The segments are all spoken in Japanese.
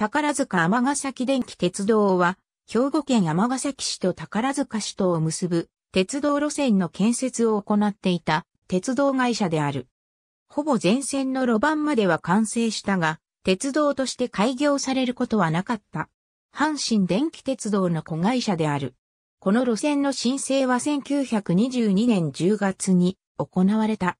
宝塚ヶ崎電気鉄道は、兵庫県ヶ崎市と宝塚市とを結ぶ鉄道路線の建設を行っていた鉄道会社である。ほぼ全線の路盤までは完成したが、鉄道として開業されることはなかった。阪神電気鉄道の子会社である。この路線の申請は1922年10月に行われた。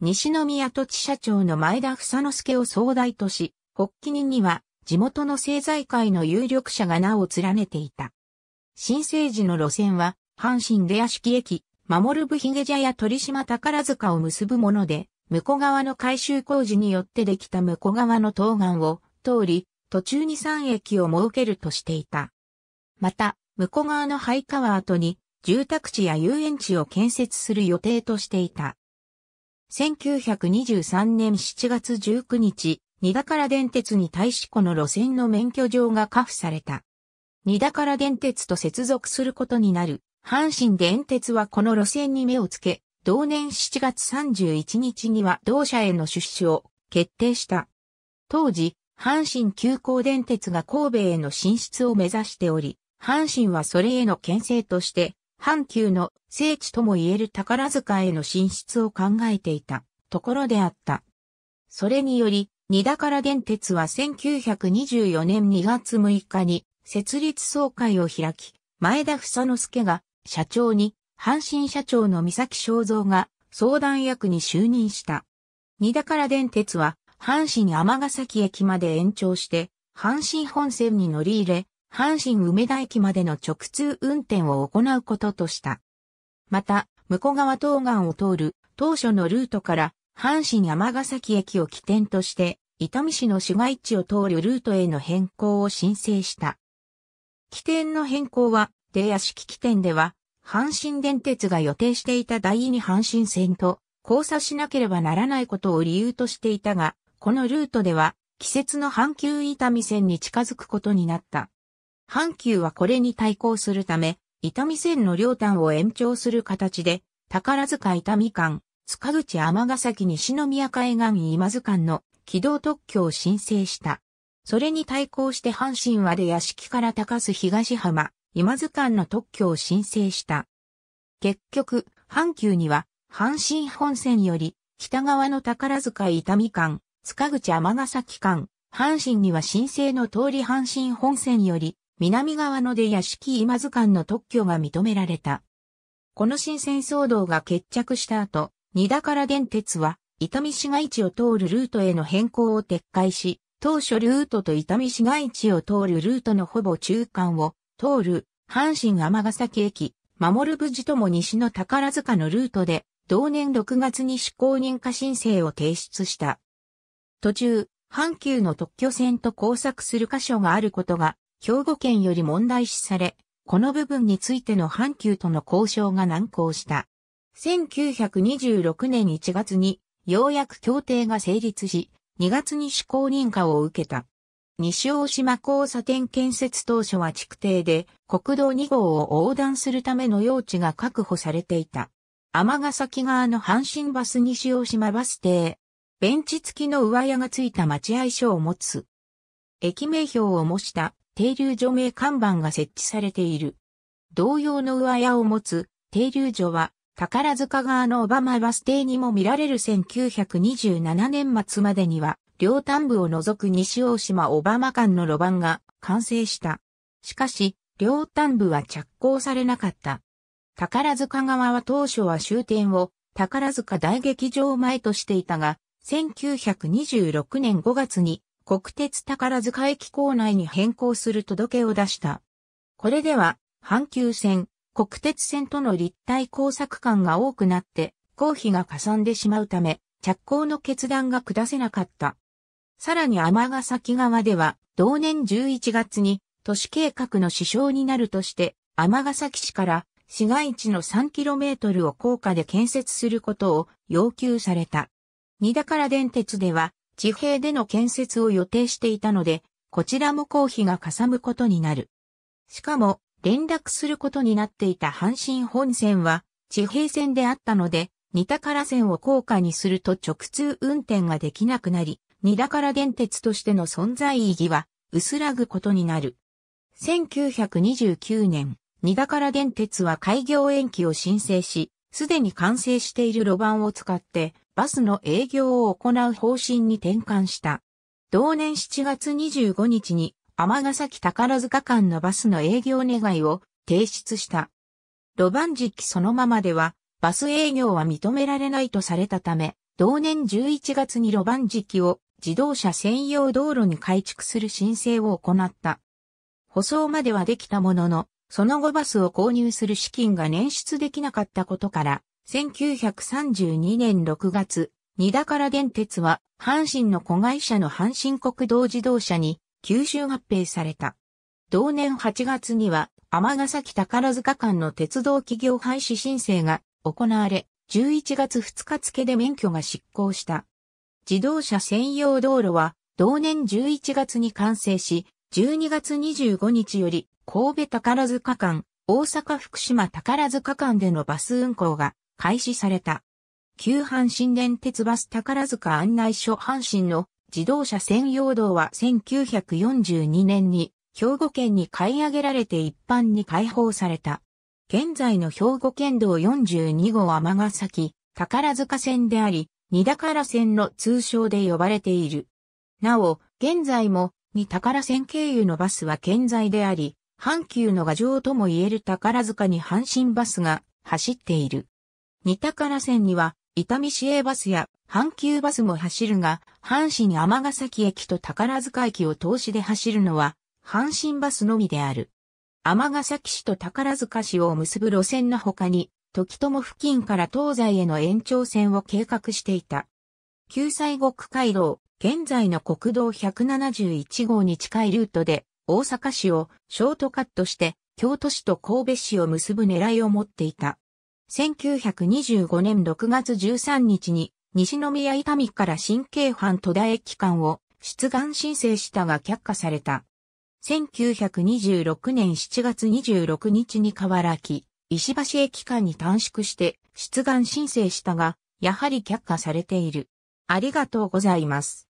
西宮土地社長の前田房之助を総代とし、発起人には地元の政財界の有力者が名を連ねていた。新生治の路線は、阪神出屋敷駅、守る部ヒゲ茶や鳥島宝塚を結ぶもので、向こう側の改修工事によってできた向こう側の東岸を通り、途中に3駅を設けるとしていた。また、向こう側のハイカワ跡に、住宅地や遊園地を建設する予定としていた。1923年7月19日、二宝電鉄に対しこの路線の免許状がカ付された。二宝電鉄と接続することになる、阪神電鉄はこの路線に目をつけ、同年7月31日には同社への出資を決定した。当時、阪神急行電鉄が神戸への進出を目指しており、阪神はそれへの牽制として、阪急の聖地とも言える宝塚への進出を考えていたところであった。それにより、二田から電鉄は1924年2月6日に設立総会を開き、前田房之助が社長に、阪神社長の三崎正造が相談役に就任した。二田から電鉄は阪神尼崎駅まで延長して、阪神本線に乗り入れ、阪神梅田駅までの直通運転を行うこととした。また、向川東岸を通る当初のルートから阪神山ヶ崎駅を起点として、伊丹市の市街地を通るルートへの変更を申請した。起点の変更は、出屋敷起点では、阪神電鉄が予定していた第二阪神線と交差しなければならないことを理由としていたが、このルートでは、季節の阪急伊丹線に近づくことになった。阪急はこれに対抗するため、伊丹線の両端を延長する形で、宝塚伊丹間、塚口尼崎西宮海岸今津間の軌道特許を申請した。それに対抗して阪神和で屋敷から高須東浜、今津間の特許を申請した。結局、阪急には、阪神本線より、北側の宝塚伊丹間、塚口尼崎間、阪神には申請の通り阪神本線より、南側ので屋敷今津間の特許が認められた。この新鮮騒動が決着した後、二田から電鉄は、伊丹市街地を通るルートへの変更を撤回し、当初ルートと伊丹市街地を通るルートのほぼ中間を通る阪神ヶ崎駅、守る無事とも西の宝塚のルートで、同年6月に施行認可申請を提出した。途中、阪急の特許線と交錯する箇所があることが、兵庫県より問題視され、この部分についての阪急との交渉が難航した。1926年1月に、ようやく協定が成立し、2月に施行認可を受けた。西大島交差点建設当初は築堤で国道2号を横断するための用地が確保されていた。天崎側の阪神バス西大島バス停。ベンチ付きの上屋がついた待合所を持つ。駅名標を模した停留所名看板が設置されている。同様の上屋を持つ停留所は宝塚側のオバマバス停にも見られる1927年末までには、両端部を除く西大島オバマ間の路盤が完成した。しかし、両端部は着工されなかった。宝塚側は当初は終点を宝塚大劇場前としていたが、1926年5月に国鉄宝塚駅構内に変更する届けを出した。これでは、阪急線、国鉄線との立体工作感が多くなって、公費がかさんでしまうため、着工の決断が下せなかった。さらに天崎側では、同年11月に都市計画の支障になるとして、天崎市から市街地の 3km を高架で建設することを要求された。二ら電鉄では、地平での建設を予定していたので、こちらも公費がかさむことになる。しかも、連絡することになっていた阪神本線は地平線であったので、二宝線を高架にすると直通運転ができなくなり、二宝電鉄としての存在意義は薄らぐことになる。1929年、二宝電鉄は開業延期を申請し、すでに完成している路盤を使って、バスの営業を行う方針に転換した。同年7月25日に、尼崎宝塚間のバスの営業願いを提出した。路盤時期そのままでは、バス営業は認められないとされたため、同年11月に路盤時期を自動車専用道路に改築する申請を行った。舗装まではできたものの、その後バスを購入する資金が捻出できなかったことから、1932年6月、二田から電鉄は、阪神の子会社の阪神国道自動車に吸収合併された。同年8月には、尼崎宝塚間の鉄道企業廃止申請が行われ、11月2日付で免許が執行した。自動車専用道路は、同年11月に完成し、12月25日より、神戸宝塚間、大阪福島宝塚間でのバス運行が開始された。旧阪神電鉄バス宝塚案内所阪神の自動車専用道は1942年に兵庫県に買い上げられて一般に開放された。現在の兵庫県道42号天ヶ崎、宝塚線であり、二宝線の通称で呼ばれている。なお、現在も二宝線経由のバスは健在であり、阪急の画城とも言える宝塚に阪神バスが走っている。二宝線には、伊丹市営バスや阪急バスも走るが、阪神尼崎駅と宝塚駅を通しで走るのは、阪神バスのみである。尼崎市と宝塚市を結ぶ路線の他に、時友付近から東西への延長線を計画していた。救済国回廊、現在の国道171号に近いルートで、大阪市をショートカットして、京都市と神戸市を結ぶ狙いを持っていた。1925年6月13日に西宮伊丹から新京阪戸田駅間を出願申請したが却下された。1926年7月26日に河原木、石橋駅間に短縮して出願申請したが、やはり却下されている。ありがとうございます。